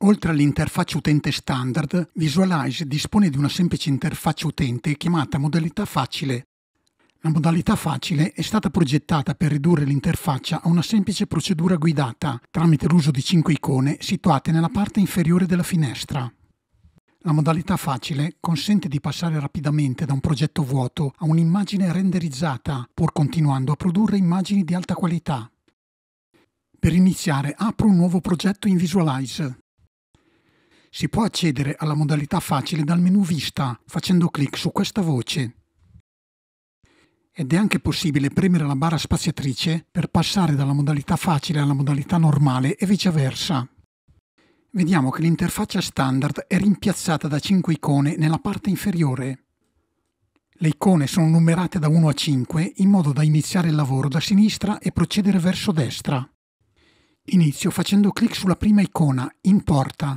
Oltre all'interfaccia utente standard, Visualize dispone di una semplice interfaccia utente chiamata modalità facile. La modalità facile è stata progettata per ridurre l'interfaccia a una semplice procedura guidata tramite l'uso di 5 icone situate nella parte inferiore della finestra. La modalità facile consente di passare rapidamente da un progetto vuoto a un'immagine renderizzata, pur continuando a produrre immagini di alta qualità. Per iniziare apro un nuovo progetto in Visualize si può accedere alla modalità facile dal menu Vista facendo clic su questa voce. Ed è anche possibile premere la barra spaziatrice per passare dalla modalità facile alla modalità normale e viceversa. Vediamo che l'interfaccia standard è rimpiazzata da 5 icone nella parte inferiore. Le icone sono numerate da 1 a 5 in modo da iniziare il lavoro da sinistra e procedere verso destra. Inizio facendo clic sulla prima icona, Importa,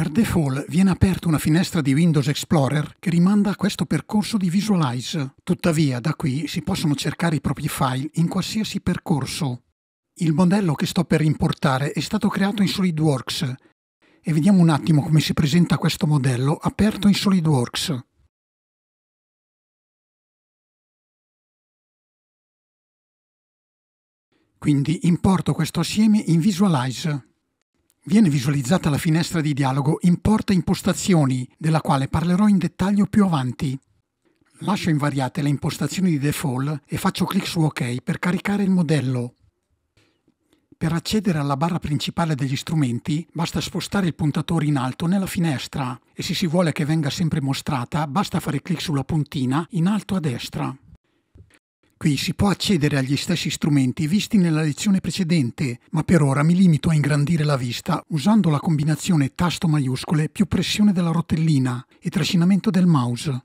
per default viene aperta una finestra di Windows Explorer che rimanda a questo percorso di Visualize. Tuttavia, da qui si possono cercare i propri file in qualsiasi percorso. Il modello che sto per importare è stato creato in SolidWorks e vediamo un attimo come si presenta questo modello aperto in SolidWorks. Quindi importo questo assieme in Visualize viene visualizzata la finestra di dialogo Importa impostazioni, della quale parlerò in dettaglio più avanti. Lascio invariate le impostazioni di default e faccio clic su OK per caricare il modello. Per accedere alla barra principale degli strumenti basta spostare il puntatore in alto nella finestra e se si vuole che venga sempre mostrata basta fare clic sulla puntina in alto a destra. Qui si può accedere agli stessi strumenti visti nella lezione precedente, ma per ora mi limito a ingrandire la vista usando la combinazione tasto maiuscole più pressione della rotellina e trascinamento del mouse.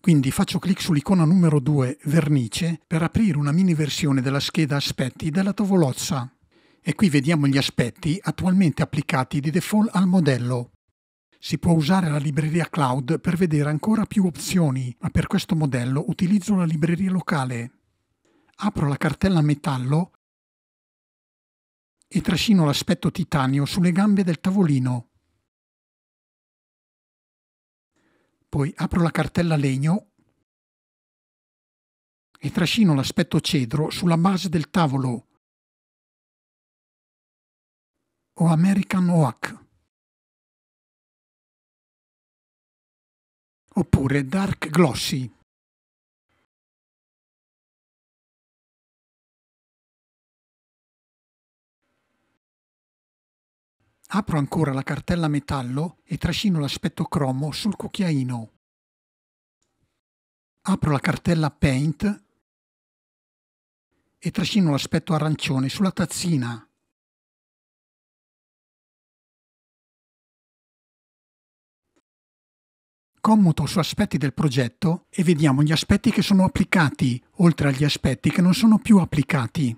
Quindi faccio clic sull'icona numero 2, vernice, per aprire una mini versione della scheda aspetti della tavolozza. E qui vediamo gli aspetti attualmente applicati di default al modello, si può usare la libreria cloud per vedere ancora più opzioni, ma per questo modello utilizzo la libreria locale. Apro la cartella metallo e trascino l'aspetto titanio sulle gambe del tavolino. Poi apro la cartella legno e trascino l'aspetto cedro sulla base del tavolo o American Oak. oppure Dark Glossy. Apro ancora la cartella metallo e trascino l'aspetto cromo sul cucchiaino. Apro la cartella Paint e trascino l'aspetto arancione sulla tazzina. commuto su aspetti del progetto e vediamo gli aspetti che sono applicati, oltre agli aspetti che non sono più applicati.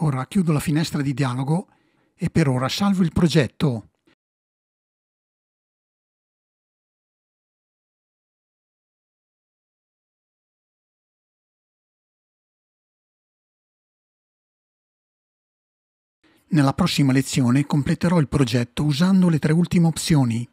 Ora chiudo la finestra di dialogo e per ora salvo il progetto. Nella prossima lezione completerò il progetto usando le tre ultime opzioni.